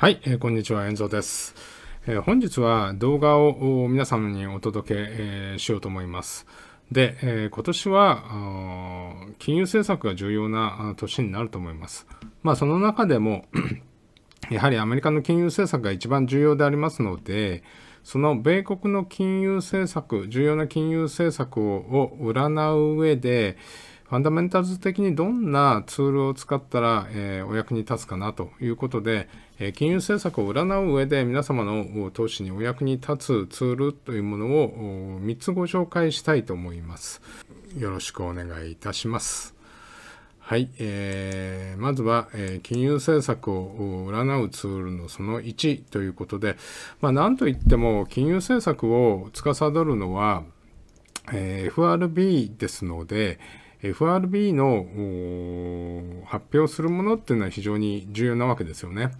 はい、えー、こんにちは、遠蔵です、えー、本日は動画を皆様にお届け、えー、しようと思います。で、え今年は金融政策が重要な年になると思います。まあ、その中でも やはりアメリカの金融政策が一番重要でありますので、その米国の金融政策、重要な金融政策を占う上で、ファンダメンタルズ的にどんなツールを使ったら、えー、お役に立つかなということで、え金融政策を占う上で皆様の投資にお役に立つツールというものを3つご紹介したいと思います。よろしくお願いいたします。はい、えー、まずは、えー、金融政策を占うツールのその1ということで、まあ、なんといっても金融政策を司るのは、えー、FRB ですので、FRB の発表するものっていうのは非常に重要なわけですよね。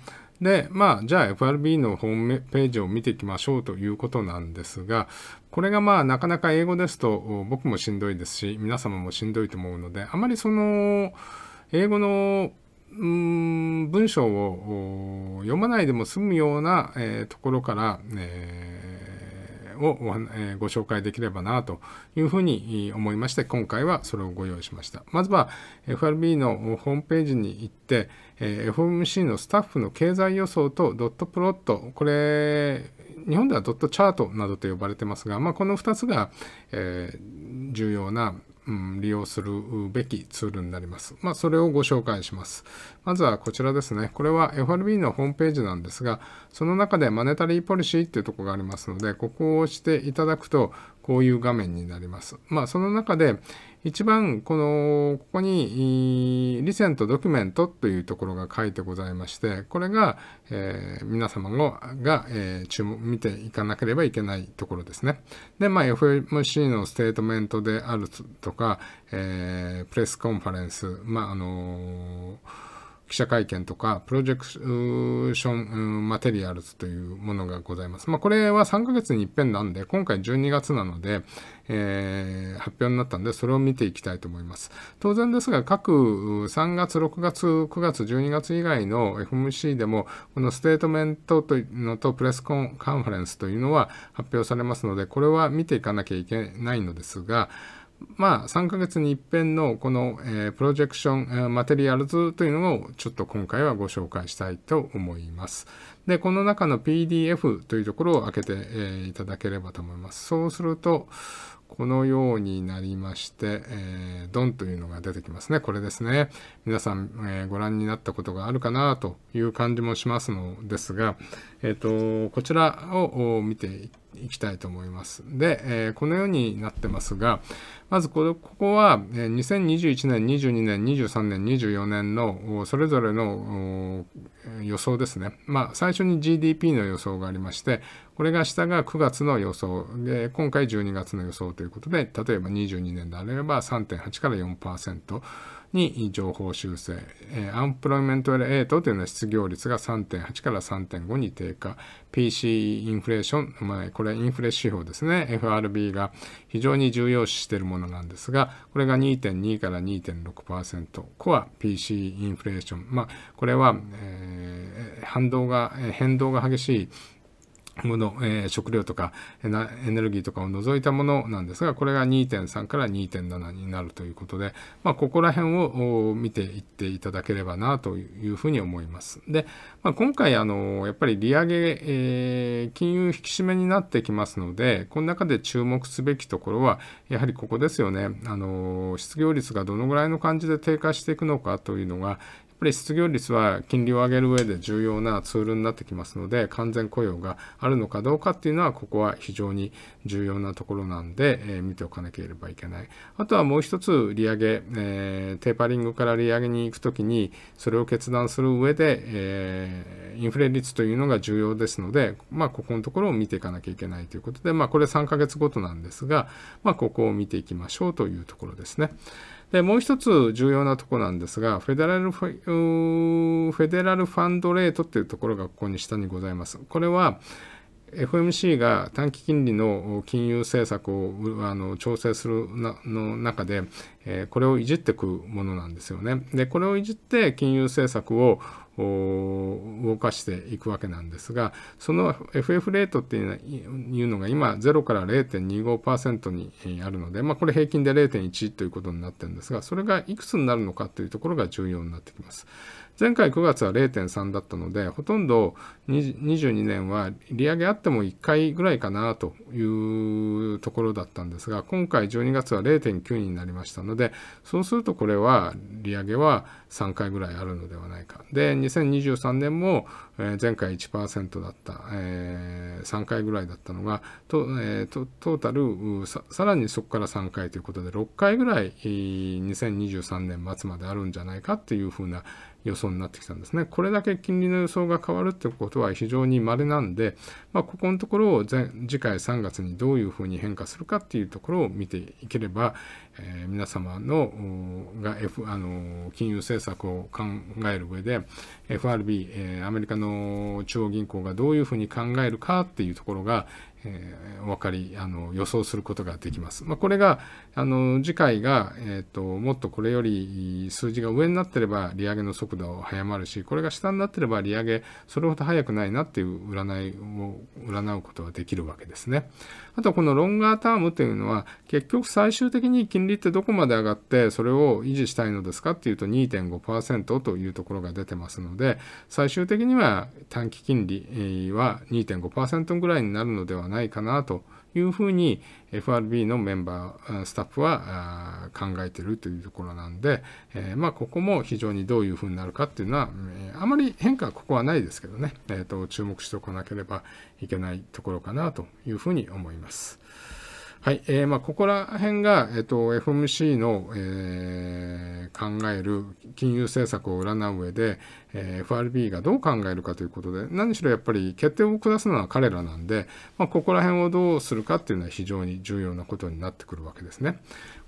で、まあ、じゃあ FRB のホームページを見ていきましょうということなんですが、これがまあ、なかなか英語ですと僕もしんどいですし、皆様もしんどいと思うので、あまりその、英語の文章を読まないでも済むような、えところから、をご紹介できればなというふうに思いまして、今回はそれをご用意しました。まずは FRB のホームページに行って、FOMC のスタッフの経済予想とドットプロット、これ、日本ではドットチャートなどと呼ばれてますが、まあ、この2つが、え重要なうん、利用するべきツールになります。まあ、それをご紹介します。まずはこちらですね。これは FRB のホームページなんですが、その中でマネタリーポリシーっていうところがありますので、ここを押していただくと、こういう画面になります。まあ、その中で、一番このここに「リセントドキュメント」というところが書いてございましてこれが、えー、皆様が、えー、注目見ていかなければいけないところですね。で、まあ、FMC のステートメントであるとか、えー、プレスコンファレンス、まああのー記者会見とか、プロジェクションマテリアルズというものがございます。まあ、これは3ヶ月に一遍なんで、今回12月なので、えー、発表になったんで、それを見ていきたいと思います。当然ですが、各3月、6月、9月、12月以外の FMC でも、このステートメントというのとプレスコンカンファレンスというのは発表されますので、これは見ていかなきゃいけないのですが、まあ、3ヶ月に一遍のこの、えー、プロジェクション、マテリアルズというのをちょっと今回はご紹介したいと思います。で、この中の PDF というところを開けて、えー、いただければと思います。そうすると、このようになりまして、えー、ドンというのが出てきますね。これですね。皆さん、えー、ご覧になったことがあるかなという感じもしますのですが、えー、と、こちらを見ていきたいと思います。で、えー、このようになってますが、まずこここは、2021年、22年、23年、24年のそれぞれの予想ですね。まあ、最初に GDP の予想がありまして、これが下が9月の予想で、今回12月の予想ということで、例えば22年であれば3.8から4%に情報修正、アンプロイメントレートというのは失業率が3.8から3.5に低下、PC インフレーション、まあ、これインフレ指標ですね、FRB が非常に重要視しているものなんですが、これが2.2から2.6%、コア PC インフレーション、まあ、これは、えー、反動が、変動が激しいもの、えー、食料とかエネルギーとかを除いたものなんですが、これが2.3から2.7になるということで、まあ、ここら辺を見ていっていただければなというふうに思います。で、まあ、今回、あの、やっぱり利上げ、えー、金融引き締めになってきますので、この中で注目すべきところは、やはりここですよね。あの、失業率がどのぐらいの感じで低下していくのかというのが、ぱり失業率は金利を上げる上で重要なツールになってきますので、完全雇用があるのかどうかっていうのは、ここは非常に重要なところなんで、えー、見ておかなければいけない。あとはもう一つ、利上げ、えー、テーパリングから利上げに行くときに、それを決断する上で、えー、インフレ率というのが重要ですので、まあ、ここのところを見ていかなきゃいけないということで、まあ、これ3ヶ月ごとなんですが、まあ、ここを見ていきましょうというところですね。で、もう一つ重要なとこなんですが、フェデラルフェデラルファンドレートっていうところがここに下にございます。これは、FMC が短期金利の金融政策をあの調整するなの中で、えこれをいじっていくものなんですよね。で、これをいじって金融政策を動かしていくわけなんですがその FF レートっていうのが今0から0.25%にあるので、まあ、これ平均で0.1ということになってるんですがそれがいくつになるのかというところが重要になってきます。前回9月は0.3だったので、ほとんど22年は利上げあっても1回ぐらいかなというところだったんですが、今回12月は0.9になりましたので、そうするとこれは利上げは3回ぐらいあるのではないか。で、2023年もえ前回1%だった、え3回ぐらいだったのが、とえトータルさ、さらにそこから3回ということで、6回ぐらい、2023年末まであるんじゃないかっていうふうな予想になってきたんですね。これだけ金利の予想が変わるってことは非常に稀なんで、まあ、ここのところを次回3月にどういうふうに変化するかっていうところを見ていければ、えー、皆様のが、F、あの金融政策を考える上で FRB、えー、アメリカの中央銀行がどういうふうに考えるかっていうところが、えー、お分かりあの予想することができます。まあ、これがあの次回が、えーと、もっとこれより数字が上になってれば利上げの速度は早まるしこれが下になってれば利上げそれほど早くないなっていう占いを占うことができるわけですね。あとこのロンガータームというのは結局最終的に金利ってどこまで上がってそれを維持したいのですかっていうと2.5%というところが出てますので最終的には短期金利は2.5%ぐらいになるのではないかなというふうに FRB のメンバー、スタッフは考えているというところなんで、えー、まあここも非常にどういうふうになるかっていうのは、あまり変化はここはないですけどね、えー、と注目しておかなければいけないところかなというふうに思います。はい、えー、まあここら辺が、えっ、ー、と、FMC の、えー、考える金融政策を占う上で、えー、FRB がどう考えるかということで、何しろやっぱり決定を下すのは彼らなんで、まあ、ここら辺をどうするかっていうのは非常に重要なことになってくるわけですね。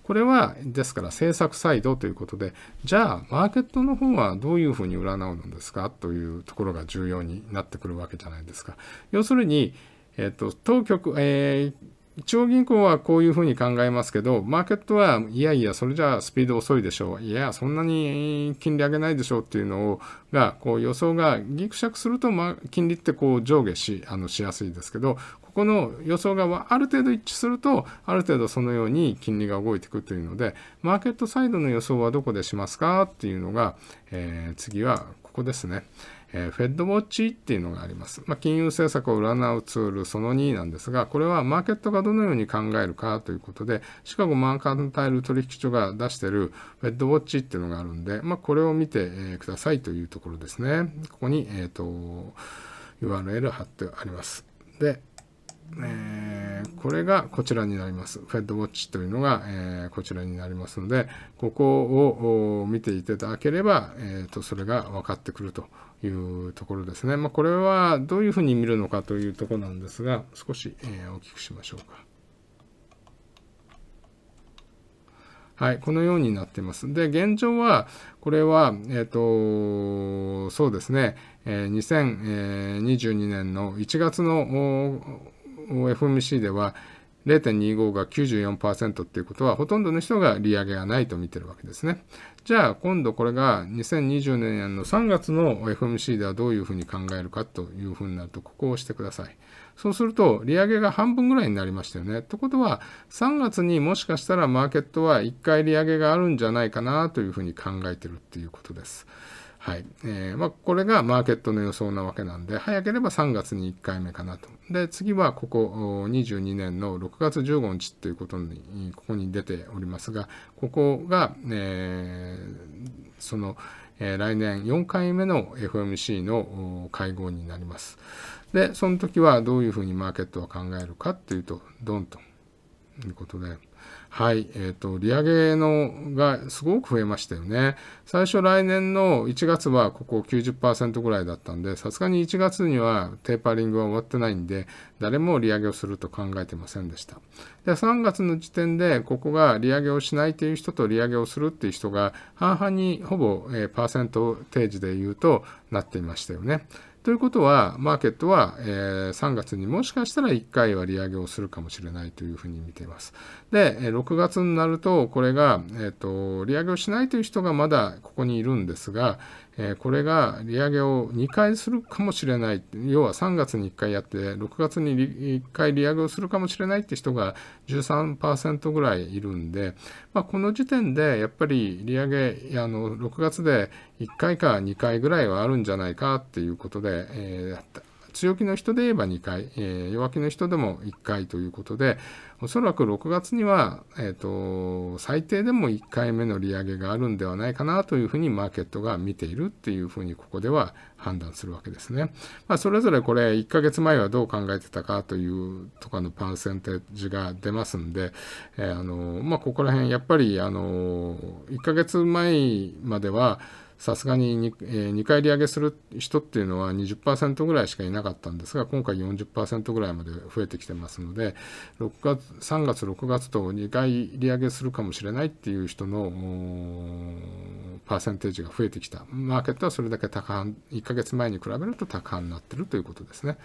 これは、ですから政策サイドということで、じゃあ、マーケットの方はどういうふうに占うのですかというところが重要になってくるわけじゃないですか。要するに、えっ、ー、と、当局、えー中央銀行はこういうふうに考えますけど、マーケットはいやいや、それじゃあスピード遅いでしょう。いや、そんなに金利上げないでしょうっていうのを、が、こう予想がギクシャクすると、ま、金利ってこう上下し、あの、しやすいですけど、ここの予想がある程度一致すると、ある程度そのように金利が動いていくというので、マーケットサイドの予想はどこでしますかっていうのが、えー、次はここですね。えー、フェッドウォッチっていうのがあります。まあ、金融政策を占うツールその2なんですが、これはマーケットがどのように考えるかということで、シカゴマーカンタイル取引所が出しているフェッドウォッチっていうのがあるんで、まあ、これを見て、えー、くださいというところですね。ここに、えっ、ー、と、URL 貼ってあります。で、えー、これがこちらになります。フェッドウォッチというのが、えー、こちらになりますので、ここを見ていただければ、えーとそれが分かってくるというところですね。まあ、これはどういうふうに見るのかというとこなんですが、少し、え大きくしましょうか。はい、このようになってます。で、現状は、これは、えっ、ー、と、そうですね、え2022年の1月の FMC では、0.25が94%っていうことは、ほとんどの人が利上げがないと見てるわけですね。じゃあ、今度これが2020年の3月の FMC ではどういうふうに考えるかというふうになると、ここを押してください。そうすると、利上げが半分ぐらいになりましたよね。ってことは、3月にもしかしたらマーケットは1回利上げがあるんじゃないかなというふうに考えてるっていうことです。はい。えー、まあ、これがマーケットの予想なわけなんで、早ければ3月に1回目かなと。で、次はここ22年の6月15日ということに、ここに出ておりますが、ここが、えー、その、えー、来年4回目の FMC の会合になります。で、その時はどういうふうにマーケットは考えるかっていうと、ドンということで、はい、えっ、ー、と、利上げのがすごく増えましたよね。最初来年の1月はここ90%ぐらいだったんで、さすがに1月にはテーパリングは終わってないんで、誰も利上げをすると考えてませんでした。で、3月の時点で、ここが利上げをしないという人と利上げをするっていう人が、半々にほぼ、えー、パーセント提示で言うとなっていましたよね。ということは、マーケットは、え3月にもしかしたら1回は利上げをするかもしれないというふうに見ています。で、6月になると、これが、えっ、と、利上げをしないという人がまだここにいるんですが、えー、これが利上げを2回するかもしれない、要は3月に1回やって、6月に1回利上げをするかもしれないって人が13%ぐらいいるんで、まあ、この時点でやっぱり利上げ、あの6月で1回か2回ぐらいはあるんじゃないかっていうことで、えー、強気の人で言えば2回、えー、弱気の人でも1回ということで、おそらく6月には、えーと、最低でも1回目の利上げがあるんではないかなというふうにマーケットが見ているっていうふうにここでは判断するわけですね。まあ、それぞれこれ1ヶ月前はどう考えてたかというとかのパーセンテージが出ますんで、えー、あのまあ、ここら辺やっぱりあの1ヶ月前まではさすがに 2,、え2回利上げする人っていうのは20%ぐらいしかいなかったんですが、今回40%ぐらいまで増えてきてますので、6月3月、6月と2回利上げするかもしれないっていう人のパーセンテージが増えてきた。マーケットはそれだけ高半、1ヶ月前に比べると高半になってるということですね。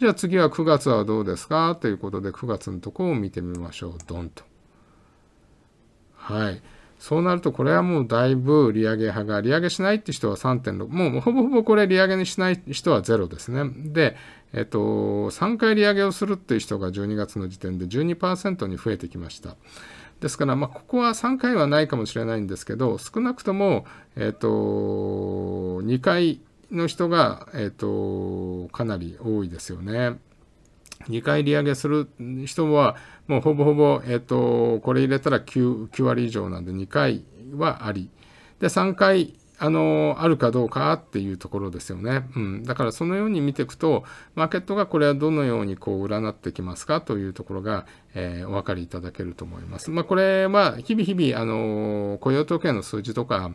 じゃあ次は9月はどうですかということで、9月のところを見てみましょう。ドンと。はい。そうなると、これはもうだいぶ利上げ派が、利上げしないって人は3.6、もうほぼほぼこれ利上げにしない人はゼロですね。で、えっと、3回利上げをするっていう人が12月の時点で12%に増えてきました。ですから、まあ、ここは3回はないかもしれないんですけど、少なくとも、えっと、2回の人が、えっと、かなり多いですよね。2回利上げする人は、もうほぼほぼ、えっと、これ入れたら 9, 9割以上なんで、2回はあり。で、3回、あの、あるかどうかっていうところですよね。うん。だからそのように見ていくと、マーケットがこれはどのようにこう占ってきますかというところが、えー、お分かりいただけると思います。まあ、これは日々日々、あの、雇用統計の数字とか、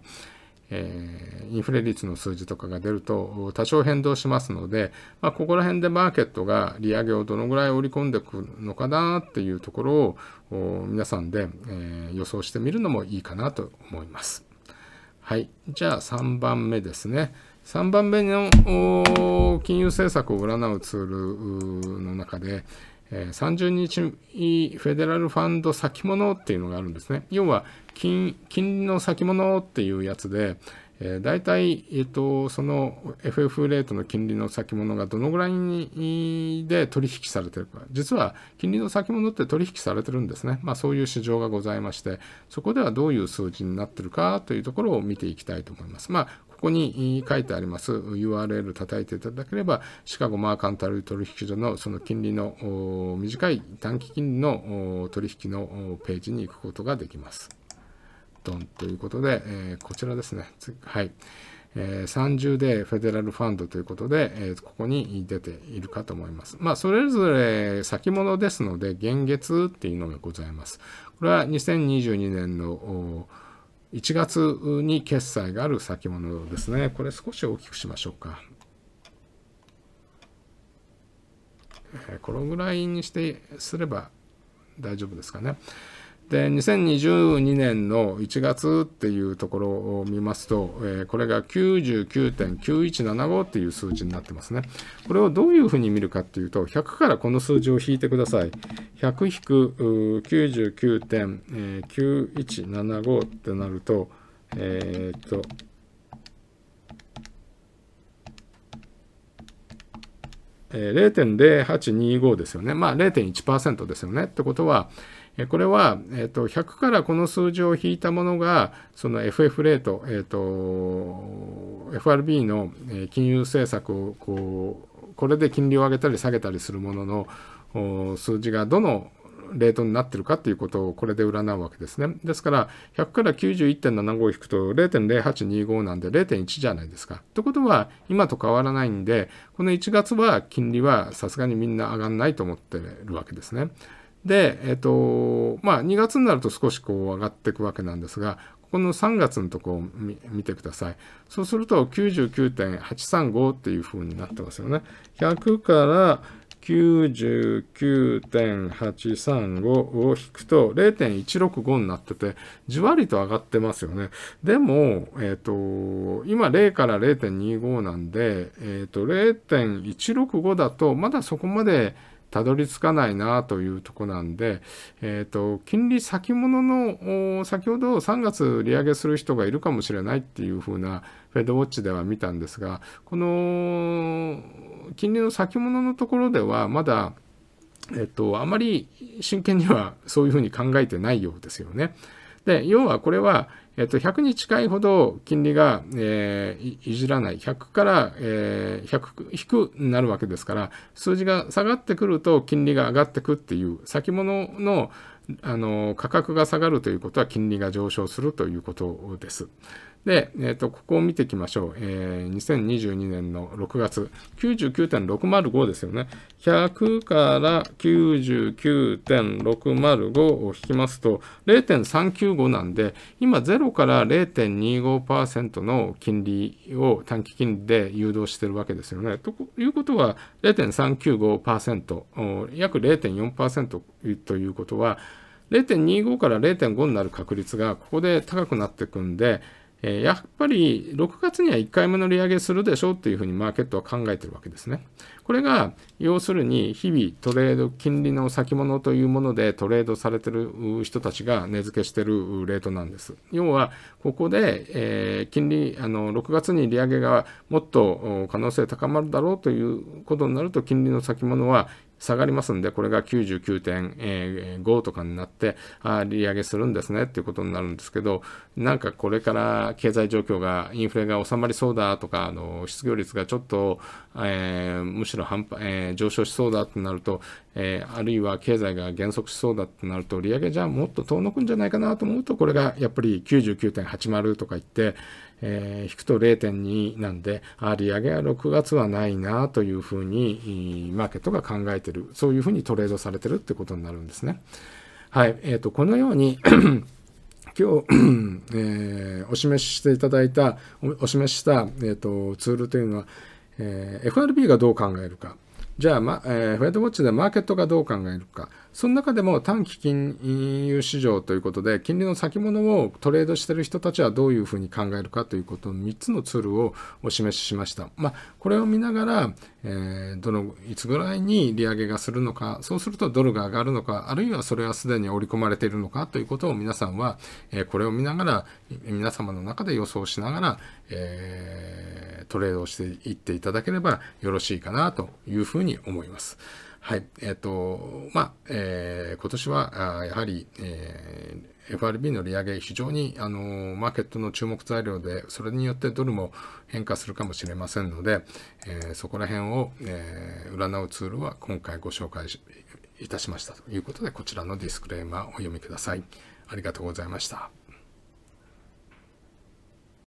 インフレ率の数字とかが出ると多少変動しますので、まあ、ここら辺でマーケットが利上げをどのぐらい織り込んでくるのかなっていうところを皆さんで、予想してみるのもいいかなと思います。はい。じゃあ3番目ですね。3番目の金融政策を占うツールの中で、え30日フェデラルファンド先物っていうのがあるんですね。要は金、金利の先物っていうやつで、えー、大体、えーと、その FF レートの金利の先物がどのぐらいで取引されてるか、実は金利の先物って取引されてるんですね、まあ、そういう市場がございまして、そこではどういう数字になってるかというところを見ていきたいと思います。まあ、ここに書いてあります URL 叩いていただければ、シカゴマーカンタル取引所のその金利の短い短期金利の取引のページに行くことができます。ドンということで、えこちらですね。はい。30でフェデラルファンドということで、ここに出ているかと思います。まあ、それぞれ先物ですので、現月っていうのがございます。これは2022年の1月に決済がある先物ですね。これ少し大きくしましょうか。このぐらいにしてすれば大丈夫ですかね。で2022年の1月っていうところを見ますと、えー、これが99.9175っていう数字になってますね。これをどういうふうに見るかっていうと、100からこの数字を引いてください。100 99.9175ってなると、えー、っと、0.0825ですよね。まあ0.1%ですよね。ってことは、これは、えー、と100からこの数字を引いたものがその FF レート、えーと、FRB の金融政策をこうこれで金利を上げたり下げたりするものの数字がどのレートになってるかということをこれで占うわけですね。ですから100から91.75引くと0.0825なんで0.1じゃないですか。ということは今と変わらないんでこの1月は金利はさすがにみんな上がんないと思ってるわけですね。で、えっ、と、まあ、2月になると少しこう上がっていくわけなんですが、ここの3月のとこを見てください。そうすると99.835っていう風になってますよね。100から99.835を引くと0.165になってて、じわりと上がってますよね。でも、えっ、ー、と、今0から0.25なんで、えっ、ー、と、0.165だと、まだそこまでたどり着かないなというとこなんで、えっ、ー、と、金利先物の、先ほど3月利上げする人がいるかもしれないっていうふうな、フェドウォッチでは見たんですが、この金利の先物のところでは、まだ、えっと、あまり真剣にはそういうふうに考えてないようですよね。で、要はこれは、えっと、100に近いほど金利が、えー、いじらない。100から、えー、100低になるわけですから、数字が下がってくると金利が上がってくっていう先物のあの価格が下がるということは金利が上昇するということです。で、えーと、ここを見ていきましょう、えー、2022年の6月、99.605ですよね、100から99.605を引きますと、0.395なんで、今、0から0.25%の金利を短期金利で誘導しているわけですよね。ということは、0.395%、約0.4%ということは、0.25から0.5になる確率がここで高くなっていくんで、えー、やっぱり6月には1回目の利上げするでしょうっていうふうにマーケットは考えてるわけですね。これが要するに日々トレード金利の先物というものでトレードされてる人たちが値付けしてるレートなんです。要はここで、えー、金利あの6月に利上げがもっと可能性高まるだろうということになると金利の先物は下がりますんで、これが99.5とかになって、あ利上げするんですねっていうことになるんですけど、なんかこれから経済状況が、インフレが収まりそうだとか、あの失業率がちょっと、えー、むしろ半端、えー、上昇しそうだってなると、えー、あるいは経済が減速しそうだってなると、利上げじゃもっと遠のくんじゃないかなと思うと、これがやっぱり99.80とか言って、えー、引くと0.2なんで、あ利上げは6月はないなというふうに、マーケットが考えてる、そういうふうにトレードされてるってことになるんですね。はい、えーと、このように 今日、えー、お示ししていただいた、お示しした、えーと、とツールというのは、えー、FRB がどう考えるか。じゃあ、まえー、フェードウォッチでマーケットがどう考えるか。その中でも短期金融市場ということで、金利の先物をトレードしている人たちはどういうふうに考えるかということの3つのツールをお示ししました。まあ、これを見ながら、えー、どの、いつぐらいに利上げがするのか、そうするとドルが上がるのか、あるいはそれはすでに織り込まれているのかということを皆さんは、えー、これを見ながら、皆様の中で予想しながら、えトレードをしていっていただければよろしいかなというふうにに思います。はい。えっ、ー、と、まあ、えー、今年は、やはり、えー、FRB の利上げ、非常に、あのマーケットの注目材料で、それによってドルも変化するかもしれませんので、えー、そこら辺を、えー、占うツールは今回ご紹介いたしましたということで、こちらのディスクレーマーをお読みください。ありがとうございました。